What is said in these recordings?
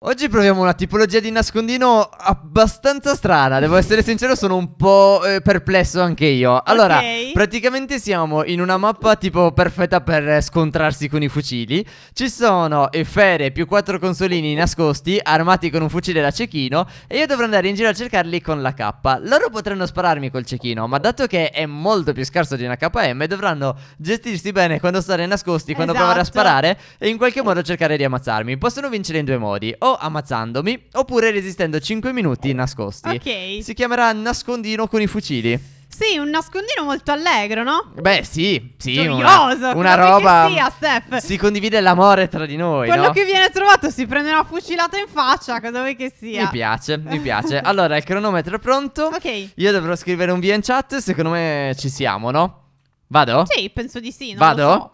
Oggi proviamo una tipologia di nascondino abbastanza strana, devo essere sincero sono un po' eh, perplesso anche io Allora, okay. praticamente siamo in una mappa tipo perfetta per scontrarsi con i fucili Ci sono fere più quattro consolini nascosti, armati con un fucile da cecchino E io dovrò andare in giro a cercarli con la K Loro potranno spararmi col cecchino, ma dato che è molto più scarso di una KM Dovranno gestirsi bene quando stare nascosti, quando esatto. provare a esatto. sparare E in qualche modo cercare di ammazzarmi Possono vincere in due modi o ammazzandomi oppure resistendo 5 minuti nascosti. Ok. Si chiamerà nascondino con i fucili. Sì, un nascondino molto allegro, no? Beh, sì, sì. Gioioso, una, una roba. Che sia, Steph. Si condivide l'amore tra di noi. Quello no? che viene trovato si prende una fucilata in faccia, cosa vuoi che sia? Mi piace, mi piace. Allora, il cronometro è pronto. Ok. Io dovrò scrivere un via in chat. Secondo me ci siamo, no? Vado? Sì, penso di sì. Non Vado? Lo so.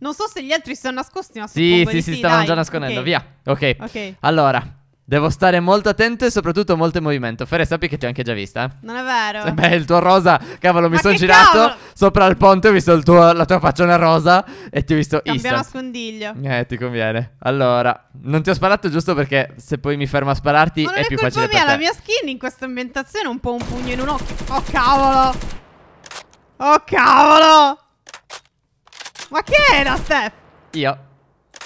Non so se gli altri si sono nascosti, ma Sì, sì, si stavano dai. già nascondendo. Okay. Via. Okay. ok. Allora. Devo stare molto attento e soprattutto molto in movimento. Fere, sappi che ti ho anche già vista. Eh? Non è vero. beh, il tuo rosa, cavolo, mi sono girato cavolo? sopra il ponte, ho visto tuo, la tua faccia rosa e ti ho visto Cambia Cambia nascondiglio. Eh, ti conviene. Allora, non ti ho sparato giusto perché se poi mi fermo a spararti è, è più facile mia, per te. la mia skin in questa ambientazione è un po' un pugno in un occhio. Oh, cavolo. Oh, cavolo. Ma che la Steph? Io.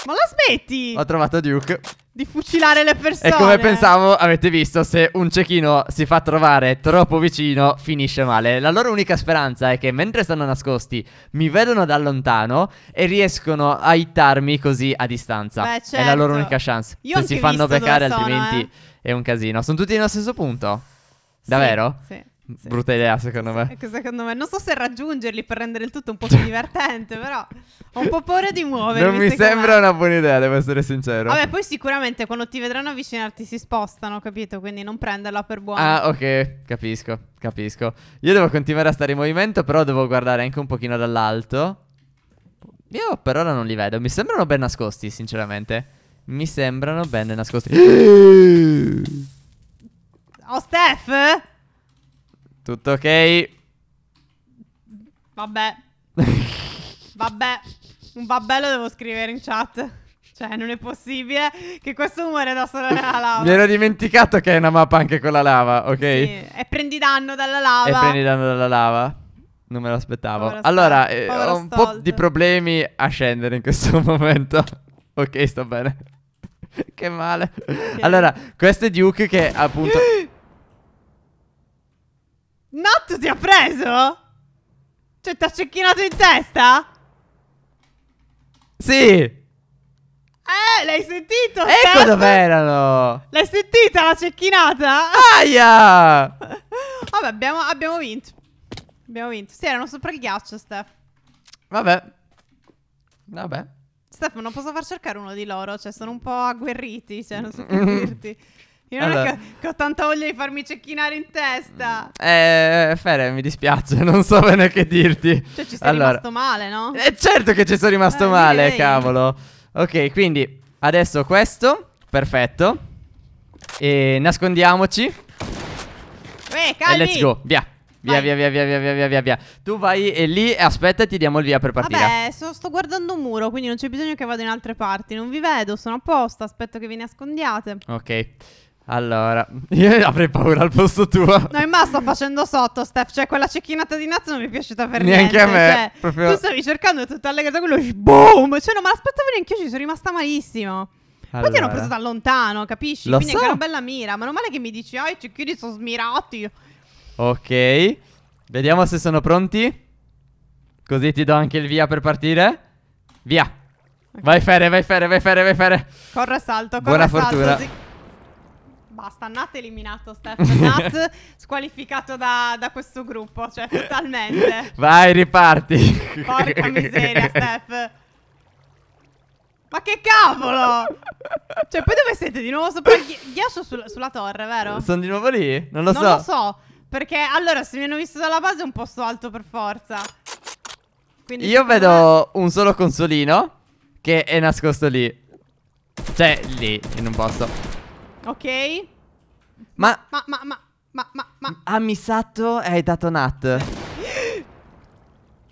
Ma la smetti? Ho trovato Duke. Di fucilare le persone. E come pensavo, avete visto, se un cecchino si fa trovare troppo vicino, finisce male. La loro unica speranza è che mentre stanno nascosti, mi vedono da lontano e riescono a hittarmi così a distanza. Beh, certo. È la loro certo. unica chance. Io se si fanno beccare, altrimenti sono, eh. è un casino. Sono tutti nello stesso punto. Davvero? Sì. sì. Sì. Brutta idea, secondo me. Ecco, secondo me. Non so se raggiungerli per rendere il tutto un po' più divertente, però ho un po' paura di muovermi. Non mi sembra una buona idea, devo essere sincero. Vabbè, poi sicuramente quando ti vedranno avvicinarti si spostano, capito? Quindi non prenderla per buona. Ah, ok, capisco, capisco. Io devo continuare a stare in movimento, però devo guardare anche un pochino dall'alto. Io per ora non li vedo, mi sembrano ben nascosti, sinceramente. Mi sembrano ben nascosti. Oh, Steph! Tutto ok? Vabbè. vabbè. Un vabbè lo devo scrivere in chat. Cioè, non è possibile che questo umore da solo nella lava. Mi ero dimenticato che è una mappa anche con la lava, ok? Sì. E prendi danno dalla lava. E prendi danno dalla lava. Non me l'aspettavo. Allora, eh, ho un po' di problemi a scendere in questo momento. ok, sto bene. che male. Okay. Allora, questo è Duke che appunto matto ti ha preso? Cioè, ti ha cecchinato in testa? Sì. Eh, l'hai sentito? Ecco Steph? erano. L'hai sentita la cecchinata? Aia! Vabbè, abbiamo, abbiamo, vinto. Abbiamo vinto. Sì, erano sopra il ghiaccio, Steph. Vabbè. Vabbè. Steph, non posso far cercare uno di loro. Cioè, sono un po' agguerriti. Cioè, non so che dirti. Io non allora. è che, che, ho tanta voglia di farmi cecchinare in testa. Mm. Eh, eh, Fere, mi dispiace, non so bene che dirti. Cioè, ci sei allora. rimasto male, no? Eh, certo che ci sono rimasto eh, male, direi. cavolo. Ok, quindi adesso questo, perfetto. E nascondiamoci. Eh, calmi. E let's go, via. Via, via, via, via, via, via, via, via. Tu vai e lì e aspetta, ti diamo il via per partire. Vabbè, so, sto guardando un muro, quindi non c'è bisogno che vado in altre parti. Non vi vedo, sono a posto, Aspetto che vi nascondiate. Ok. Allora, io avrei paura al posto tuo. No, in ma sto facendo sotto, Steph. Cioè, quella cecchinata di Naz non mi è piaciuta per neanche niente. Neanche a me. Cioè, proprio... Tu stavi cercando tutta allegrata quello boom. Cioè, non me l'aspettavo neanche io, ci sono rimasta malissimo. Poi ti hanno preso da lontano, capisci? Lo Quindi so. è una bella mira. Ma non male che mi dici, oh, i cecchini sono smirati. Ok. Vediamo se sono pronti. Così ti do anche il via per partire. Via. Okay. Vai Fere, vai Fere, vai Fere, vai Fere. Corre salto, corre Buona salto. Buona fortuna. Sì basta, Nat eliminato Steph, Nat squalificato da, da, questo gruppo, cioè totalmente. Vai, riparti. Porca miseria, Steph. Ma che cavolo! Cioè, poi dove siete? Di nuovo sopra il ghiaccio sul, sulla torre, vero? Sono di nuovo lì? Non lo non so. Non lo so, perché allora se mi hanno visto dalla base è un posto alto per forza. Quindi Io vedo me... un solo consolino che è nascosto lì. Cioè, lì, in un posto. Ok. Ma... Ma, ma, ma, ma, ma, ma... Ha ah, missato e hai dato Nat.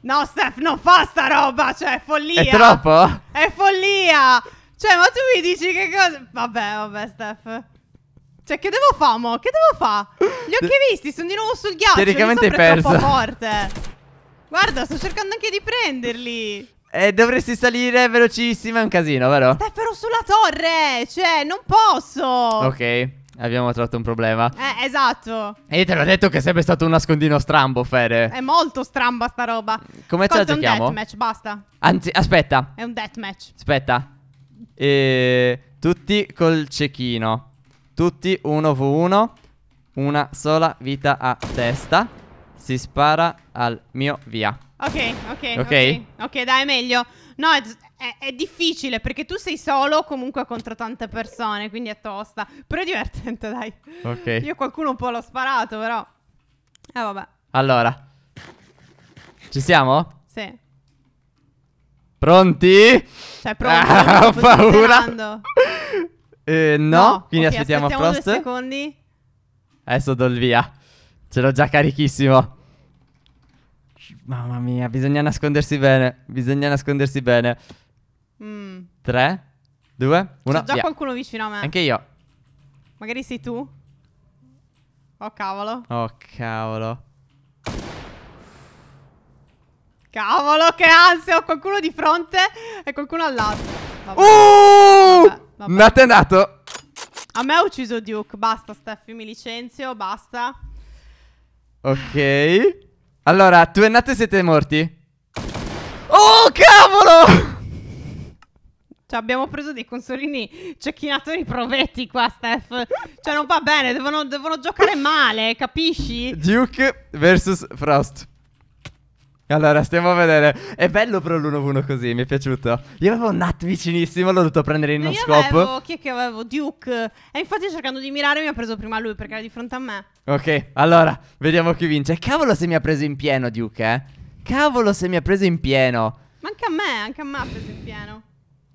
No, Steph, non fa sta roba, cioè, è follia. È troppo? È follia. Cioè, ma tu mi dici che cosa... Vabbè, vabbè, Steph. Cioè, che devo fare, mo? Che devo fare? Li ho visti, sono di nuovo sul ghiaccio. Teoricamente hai perso. Guarda, sto cercando anche di prenderli. Eh, dovresti salire velocissima, è un casino, vero? Steffero sulla torre, cioè, non posso Ok Abbiamo trovato un problema. Eh, esatto. E io te l'ho detto che è sempre stato un nascondino strambo, Fere. È molto stramba sta roba. Come Ascolta, ce la giochiamo? È un deathmatch, basta. Anzi, aspetta. È un deathmatch. Aspetta. E... Tutti col cecchino. Tutti 1v1. Una sola vita a testa si spara al mio via. Ok, ok, ok. Ok, okay dai, è meglio. No, è, è, è, difficile perché tu sei solo comunque contro tante persone, quindi è tosta. Però è divertente, dai. Ok. Io qualcuno un po' l'ho sparato, però. Eh, vabbè. Allora. Ci siamo? Sì. Pronti? Cioè, pronti? Ah, ho paura. eh, no. no, quindi okay, aspettiamo Frost. Due secondi. Adesso do il via. Ce l'ho già carichissimo. Mamma mia, bisogna nascondersi bene. Bisogna nascondersi bene. Mm. Tre, due, uno. C'è già via. qualcuno vicino a me. Anche io. Magari sei tu. Oh cavolo. Oh cavolo. Cavolo, che ansia! Ho qualcuno di fronte e qualcuno al lato. Vabbè. Uh! Vabbè, vabbè. Natenato! A me ha ucciso Duke. Basta, Steffi, mi licenzio, basta. Ok. Allora, tu e siete morti. Oh, cavolo! Cioè, abbiamo preso dei consolini cecchinatori provetti qua, Steph. Cioè, non va bene, devono, devono giocare male, capisci? Duke versus Frost. Allora, stiamo a vedere. È bello però l'1v1 così, mi è piaciuto. Io avevo Nat vicinissimo, l'ho dovuto prendere in uno scopo. Avevo, chi è che avevo? Duke. E infatti cercando di mirare mi ha preso prima lui perché era di fronte a me. Ok, allora, vediamo chi vince. Cavolo se mi ha preso in pieno Duke, eh. Cavolo se mi ha preso in pieno. Ma anche a me, anche a me ha preso in pieno.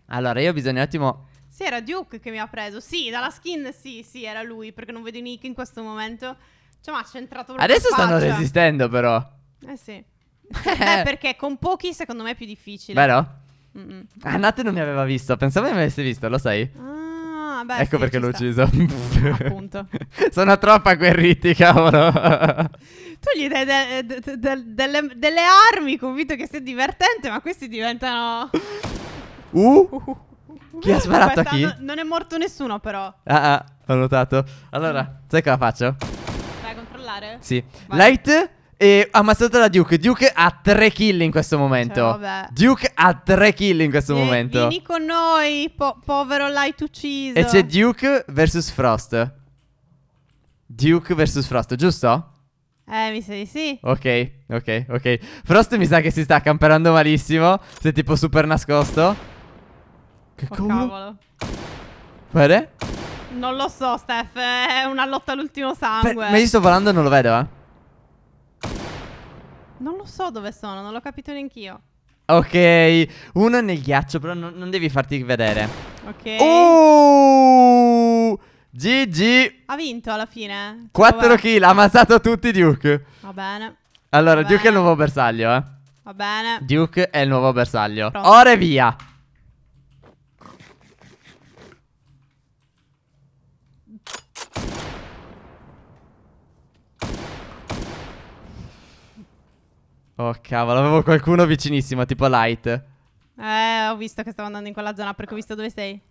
Allora, io ho bisogno un attimo... Sì, era Duke che mi ha preso. Sì, dalla skin sì, sì, era lui, perché non vedo i nick in questo momento. Cioè, ma c'è entrato proprio Adesso stanno resistendo però. Eh sì. Beh, perché con pochi secondo me è più difficile. Vero? Mm-mm. Ah, Nat non mi aveva visto. Pensavo che mi avesse visto, lo sai? Ah, beh, ecco sì, perché l'ho sta. ucciso. Appunto. Sono troppo agguerriti, cavolo. tu gli dai de- de- de- delle, delle, armi, convinto che sia divertente, ma questi diventano... Uh? uh. Chi ha sparato Aspetta, a chi? No, non è morto nessuno, però. Ah, ah, ho notato. Allora, mm. sai cosa faccio? Vai a controllare? Sì. Vai. Light e ammazzata da Duke. Duke ha tre kill in questo momento. Cioè, Duke ha tre kill in questo e momento. Vieni con noi, po- povero Light ucciso. E c'è Duke vs Frost. Duke vs Frost, giusto? Eh, mi sa di sì. Ok, ok, ok. Frost mi sa che si sta camperando malissimo. Sei tipo super nascosto. Che oh, cavolo. Vede? Non lo so, Steph. È una lotta all'ultimo sangue. Per... Ma io sto volando e non lo vedo, eh. Non lo so dove sono, non l'ho capito neanche io. Ok, uno nel ghiaccio, però non, non devi farti vedere. Ok. Oh! GG. Ha vinto alla fine. 4 kill, ha ammazzato tutti Duke. Va bene. Allora, Va Duke bene. è il nuovo bersaglio, eh. Va bene. Duke è il nuovo bersaglio. Pronto. Ora via. Oh cavolo, avevo qualcuno vicinissimo, tipo Light. Eh, ho visto che stavo andando in quella zona perché ho visto dove sei.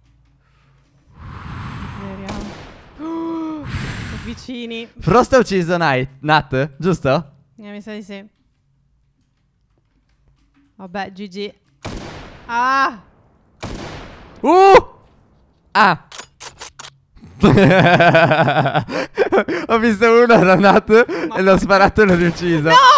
vicini. Frost ha ucciso Night, Nat, giusto? Eh, mi sa di sì. Vabbè, GG. Ah! Uh! Ah! ho visto uno, era Nat, Ma... e l'ho sparato e l'ho ucciso. No!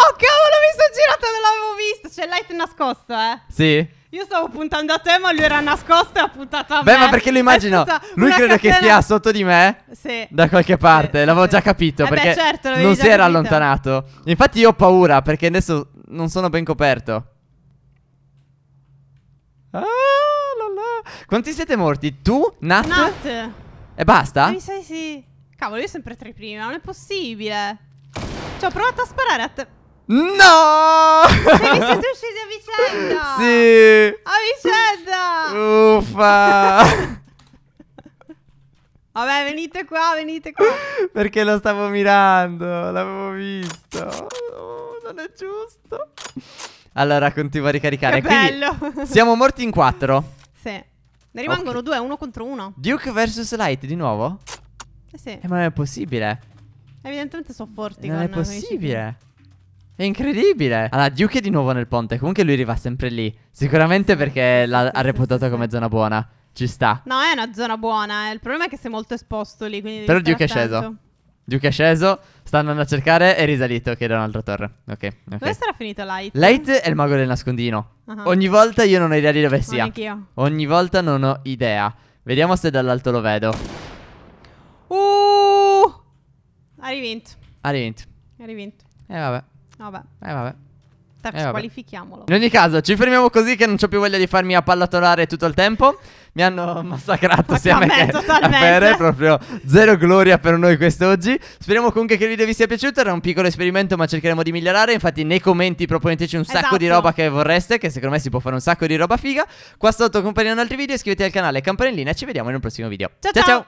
c'è Light nascosto, eh? Sì. Io stavo puntando a te, ma lui era nascosto e ha puntato a Beh, me. Beh, ma perché lo immagino? Lui crede catena... che sia sotto di me. Sì. Da qualche parte. Sì, L'avevo sì. già capito. Eh perché beh, certo, non si era allontanato. Infatti, io ho paura perché adesso non sono ben coperto. Ah, la la. Quanti siete morti? Tu, Nat? Nat. E basta? Mi sai sì. Cavolo, io sempre tra i primi, ma non è possibile. Ci ho provato a sparare a te. No! Perché siete a vicenda! Sì! A vicenda! Uffa! Vabbè, venite qua, venite qua! Perché lo stavo mirando, l'avevo visto! Oh, non è giusto! Allora, continuo a ricaricare. Che bello! Quindi siamo morti in quattro. Sì. Ne rimangono okay. due, uno contro uno. Duke vs. Light, di nuovo? Eh sì. Eh, ma non è possibile. Evidentemente sono forti. Non è possibile. È incredibile. Allora, Duke è di nuovo nel ponte. Comunque lui arriva sempre lì. Sicuramente perché l'ha reputato come zona buona. Ci sta. No, è una zona buona. Eh, il problema è che sei molto esposto lì. Però Duke è sceso. Duke è sceso. Sta andando a cercare. È risalito che era un'altra torre. Ok. okay. Dove sarà finito Light? Light è il mago del nascondino. Uh ah. -huh. Ogni volta io non ho idea di dove sia. Anch'io. Ogni volta non ho idea. Vediamo se dall'alto lo vedo. Uh! Hai vinto. Hai vinto. Hai vinto. E eh, vabbè. Vabbè. Eh, vabbè. Eh, squalifichiamolo. In ogni caso, ci fermiamo così che non ho più voglia di farmi a pallatolare tutto il tempo. Mi hanno massacrato Ma sia me che totalmente. a Pere, proprio zero gloria per noi quest'oggi. Speriamo comunque che il video vi sia piaciuto, era un piccolo esperimento ma cercheremo di migliorare, infatti nei commenti proponeteci un esatto. sacco di esatto. roba che vorreste, che secondo me si può fare un sacco di roba figa. Qua sotto compaiono altri video, iscrivetevi al canale Campanellina e ci vediamo in un prossimo video. ciao! ciao. ciao. ciao.